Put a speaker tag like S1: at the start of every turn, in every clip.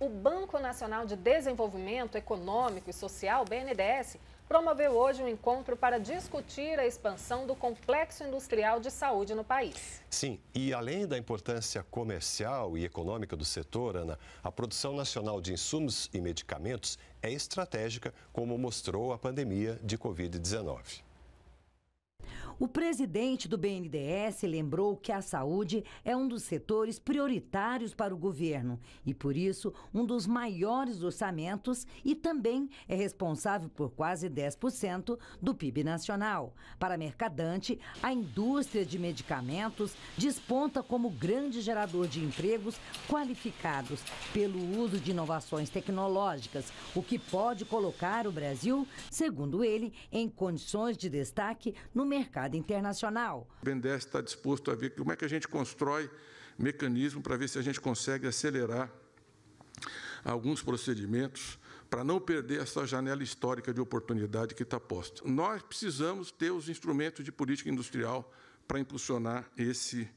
S1: O Banco Nacional de Desenvolvimento Econômico e Social, BNDES, promoveu hoje um encontro para discutir a expansão do complexo industrial de saúde no país.
S2: Sim, e além da importância comercial e econômica do setor, Ana, a produção nacional de insumos e medicamentos é estratégica, como mostrou a pandemia de Covid-19.
S3: O presidente do BNDES lembrou que a saúde é um dos setores prioritários para o governo e, por isso, um dos maiores orçamentos e também é responsável por quase 10% do PIB nacional. Para Mercadante, a indústria de medicamentos desponta como grande gerador de empregos qualificados pelo uso de inovações tecnológicas, o que pode colocar o Brasil, segundo ele, em condições de destaque no mercado internacional.
S2: O BNDES está disposto a ver como é que a gente constrói mecanismo para ver se a gente consegue acelerar alguns procedimentos para não perder essa janela histórica de oportunidade que está posta. Nós precisamos ter os instrumentos de política industrial para impulsionar esse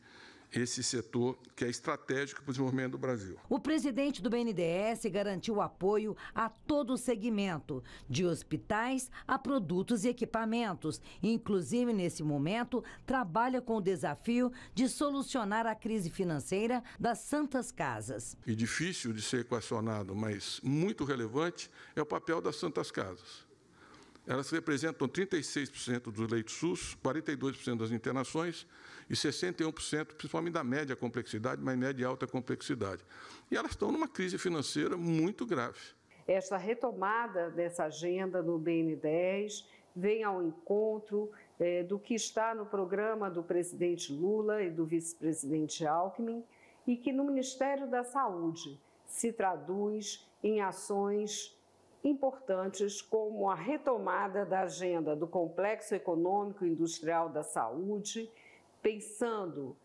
S2: esse setor que é estratégico para o desenvolvimento do Brasil.
S3: O presidente do BNDES garantiu apoio a todo o segmento, de hospitais a produtos e equipamentos. Inclusive, nesse momento, trabalha com o desafio de solucionar a crise financeira das Santas Casas.
S2: E difícil de ser equacionado, mas muito relevante, é o papel das Santas Casas elas representam 36% dos leitos SUS, 42% das internações e 61%, principalmente da média complexidade, mas média e alta complexidade. E elas estão numa crise financeira muito grave.
S1: Esta retomada dessa agenda no BN10 vem ao encontro é, do que está no programa do presidente Lula e do vice-presidente Alckmin e que no Ministério da Saúde se traduz em ações importantes como a retomada da agenda do complexo econômico industrial da saúde, pensando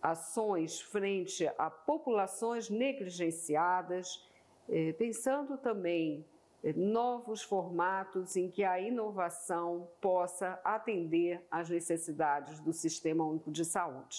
S1: ações frente a populações negligenciadas, eh, pensando também eh, novos formatos em que a inovação possa atender às necessidades do Sistema Único de Saúde.